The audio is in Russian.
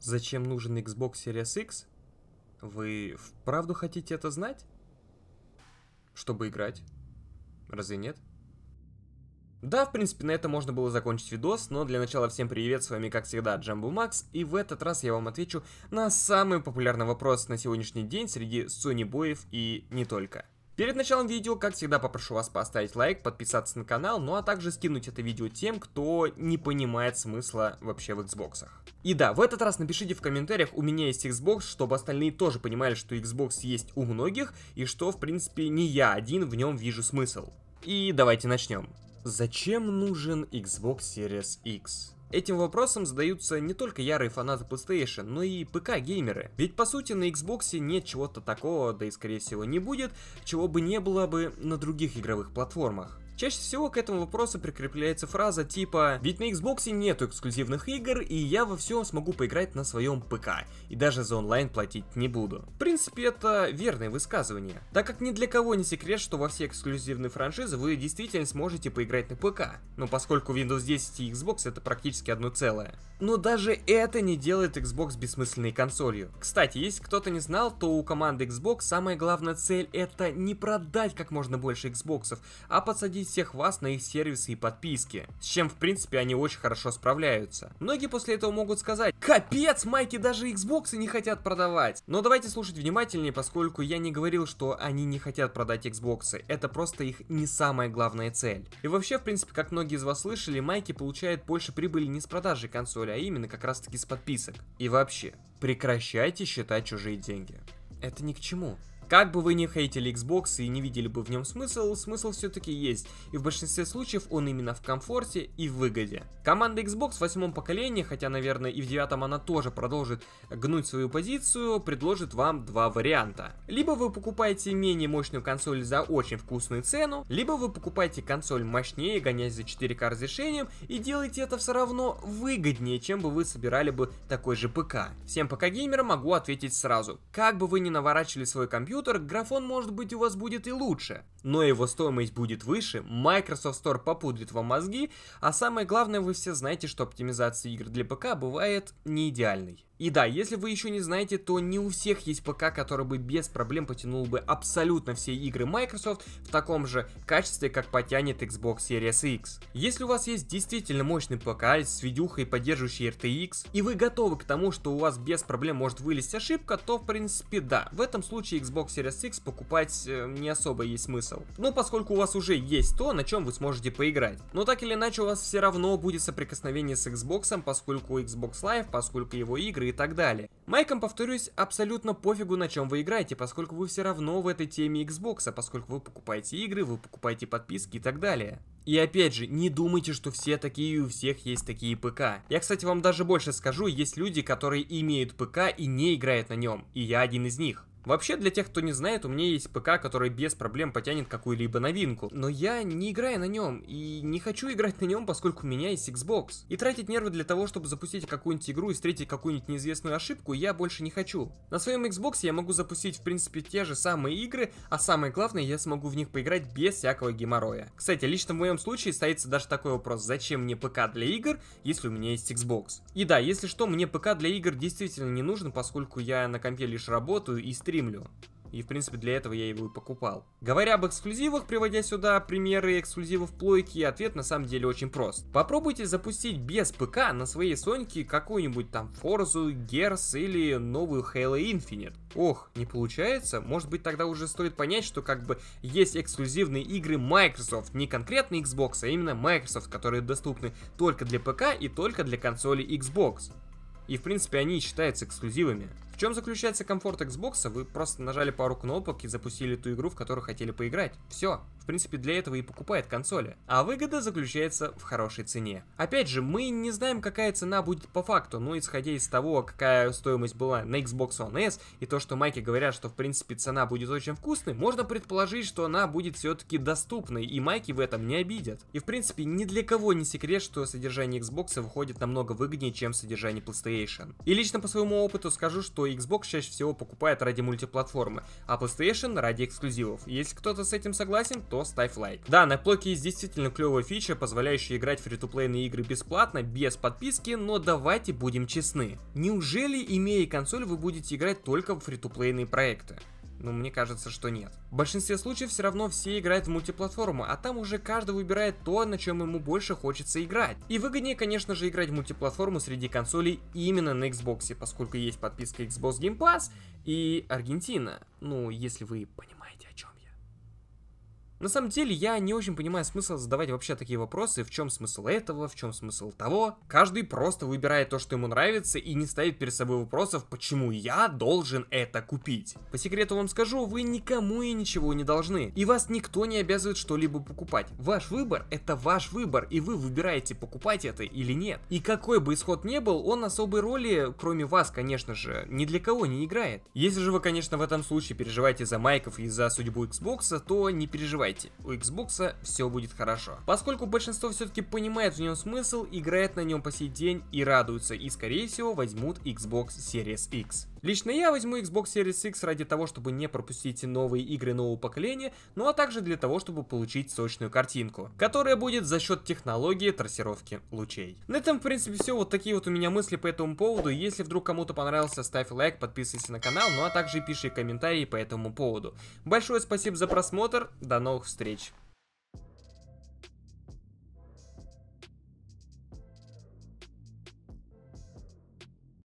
Зачем нужен Xbox Series X? Вы вправду хотите это знать? Чтобы играть. Разве нет? Да, в принципе, на этом можно было закончить видос, но для начала всем привет, с вами как всегда Джамбу Макс, и в этот раз я вам отвечу на самый популярный вопрос на сегодняшний день среди Sony боев и не только. Перед началом видео, как всегда, попрошу вас поставить лайк, подписаться на канал, ну а также скинуть это видео тем, кто не понимает смысла вообще в Xbox. И да, в этот раз напишите в комментариях, у меня есть Xbox, чтобы остальные тоже понимали, что Xbox есть у многих, и что, в принципе, не я один в нем вижу смысл. И давайте начнем. Зачем нужен Xbox Series X? Этим вопросом задаются не только ярые фанаты PlayStation, но и ПК-геймеры. Ведь по сути на Xbox нет чего-то такого, да и скорее всего не будет, чего бы не было бы на других игровых платформах. Чаще всего к этому вопросу прикрепляется фраза типа «Ведь на Xbox нету эксклюзивных игр, и я во всем смогу поиграть на своем ПК, и даже за онлайн платить не буду». В принципе, это верное высказывание, так как ни для кого не секрет, что во все эксклюзивные франшизы вы действительно сможете поиграть на ПК, но поскольку Windows 10 и Xbox это практически одно целое. Но даже это не делает Xbox бессмысленной консолью. Кстати, если кто-то не знал, то у команды Xbox самая главная цель это не продать как можно больше Xboxов, а подсадить всех вас на их сервисы и подписки, с чем в принципе они очень хорошо справляются. Многие после этого могут сказать, капец, майки даже Xbox не хотят продавать. Но давайте слушать внимательнее, поскольку я не говорил, что они не хотят продать Xbox, это просто их не самая главная цель. И вообще, в принципе, как многие из вас слышали, майки получают больше прибыли не с продажи консоли, а именно как раз таки с подписок. И вообще, прекращайте считать чужие деньги. Это ни к чему. Как бы вы не хейтили Xbox и не видели бы в нем смысл, смысл все-таки есть, и в большинстве случаев он именно в комфорте и в выгоде. Команда Xbox в восьмом поколении, хотя, наверное, и в девятом она тоже продолжит гнуть свою позицию, предложит вам два варианта. Либо вы покупаете менее мощную консоль за очень вкусную цену, либо вы покупаете консоль мощнее, гонясь за 4К разрешением, и делаете это все равно выгоднее, чем бы вы собирали бы такой же ПК. Всем ПК-геймерам могу ответить сразу. Как бы вы ни наворачивали свой компьютер, компьютер, графон может быть у вас будет и лучше, но его стоимость будет выше, Microsoft Store попудрит вам мозги, а самое главное, вы все знаете, что оптимизация игр для ПК бывает не идеальной. И да, если вы еще не знаете, то не у всех есть ПК, который бы без проблем потянул бы абсолютно все игры Microsoft в таком же качестве, как потянет Xbox Series X. Если у вас есть действительно мощный ПК с видюхой, поддерживающий RTX, и вы готовы к тому, что у вас без проблем может вылезть ошибка, то в принципе да, в этом случае Xbox Series X покупать э, не особо есть смысл. Но поскольку у вас уже есть то, на чем вы сможете поиграть. Но так или иначе у вас все равно будет соприкосновение с Xbox, поскольку Xbox Live, поскольку его игры и так далее. Майком повторюсь, абсолютно пофигу, на чем вы играете, поскольку вы все равно в этой теме Xbox, поскольку вы покупаете игры, вы покупаете подписки и так далее. И опять же, не думайте, что все такие и у всех есть такие ПК. Я, кстати, вам даже больше скажу, есть люди, которые имеют ПК и не играют на нем, и я один из них. Вообще, для тех, кто не знает, у меня есть ПК, который без проблем потянет какую-либо новинку. Но я не играю на нем, и не хочу играть на нем, поскольку у меня есть Xbox. И тратить нервы для того, чтобы запустить какую-нибудь игру и встретить какую-нибудь неизвестную ошибку, я больше не хочу. На своем Xbox я могу запустить, в принципе, те же самые игры, а самое главное, я смогу в них поиграть без всякого геморроя. Кстати, лично в моем случае стоится даже такой вопрос, зачем мне ПК для игр, если у меня есть Xbox? И да, если что, мне ПК для игр действительно не нужен, поскольку я на компе лишь работаю и стрим стримлю. И, в принципе, для этого я его и покупал. Говоря об эксклюзивах, приводя сюда примеры эксклюзивов плойки, ответ на самом деле очень прост. Попробуйте запустить без ПК на своей Соньке какую-нибудь там Forza, Gears или новую Halo Infinite. Ох, не получается? Может быть тогда уже стоит понять, что как бы есть эксклюзивные игры Microsoft, не конкретно Xbox, а именно Microsoft, которые доступны только для ПК и только для консоли Xbox. И в принципе они считаются эксклюзивами чем заключается комфорт Xbox? Вы просто нажали пару кнопок и запустили ту игру, в которую хотели поиграть. Все. В принципе, для этого и покупает консоли. А выгода заключается в хорошей цене. Опять же, мы не знаем, какая цена будет по факту, но исходя из того, какая стоимость была на Xbox One S, и то, что майки говорят, что в принципе цена будет очень вкусной, можно предположить, что она будет все-таки доступной, и майки в этом не обидят. И в принципе, ни для кого не секрет, что содержание Xbox выходит намного выгоднее, чем содержание PlayStation. И лично по своему опыту скажу, что Xbox чаще всего покупает ради мультиплатформы, а PlayStation ради эксклюзивов. Если кто-то с этим согласен, то ставь лайк. Да, на плойке есть действительно клевая фича, позволяющая играть в фри-то-плейные игры бесплатно, без подписки, но давайте будем честны. Неужели, имея консоль, вы будете играть только в фри-то-плейные проекты? Ну мне кажется, что нет. В большинстве случаев все равно все играют в мультиплатформу, а там уже каждый выбирает то, на чем ему больше хочется играть. И выгоднее, конечно же, играть в мультиплатформу среди консолей именно на Xbox, поскольку есть подписка Xbox Game Pass и Аргентина. Ну, если вы понимаете, о чем я. На самом деле, я не очень понимаю смысл задавать вообще такие вопросы, в чем смысл этого, в чем смысл того. Каждый просто выбирает то, что ему нравится, и не ставит перед собой вопросов, почему я должен это купить. По секрету вам скажу, вы никому и ничего не должны, и вас никто не обязывает что-либо покупать. Ваш выбор — это ваш выбор, и вы выбираете, покупать это или нет. И какой бы исход ни был, он особой роли, кроме вас, конечно же, ни для кого не играет. Если же вы, конечно, в этом случае переживаете за Майков и за судьбу Xbox, то не переживайте переживайте, у Xbox все будет хорошо. Поскольку большинство все-таки понимает в нем смысл, играет на нем по сей день и радуется, и скорее всего возьмут Xbox Series X. Лично я возьму Xbox Series X ради того, чтобы не пропустить новые игры нового поколения, ну а также для того, чтобы получить сочную картинку, которая будет за счет технологии трассировки лучей. На этом, в принципе, все. Вот такие вот у меня мысли по этому поводу. Если вдруг кому-то понравился, ставь лайк, подписывайся на канал, ну а также пиши комментарии по этому поводу. Большое спасибо за просмотр, до новых встреч!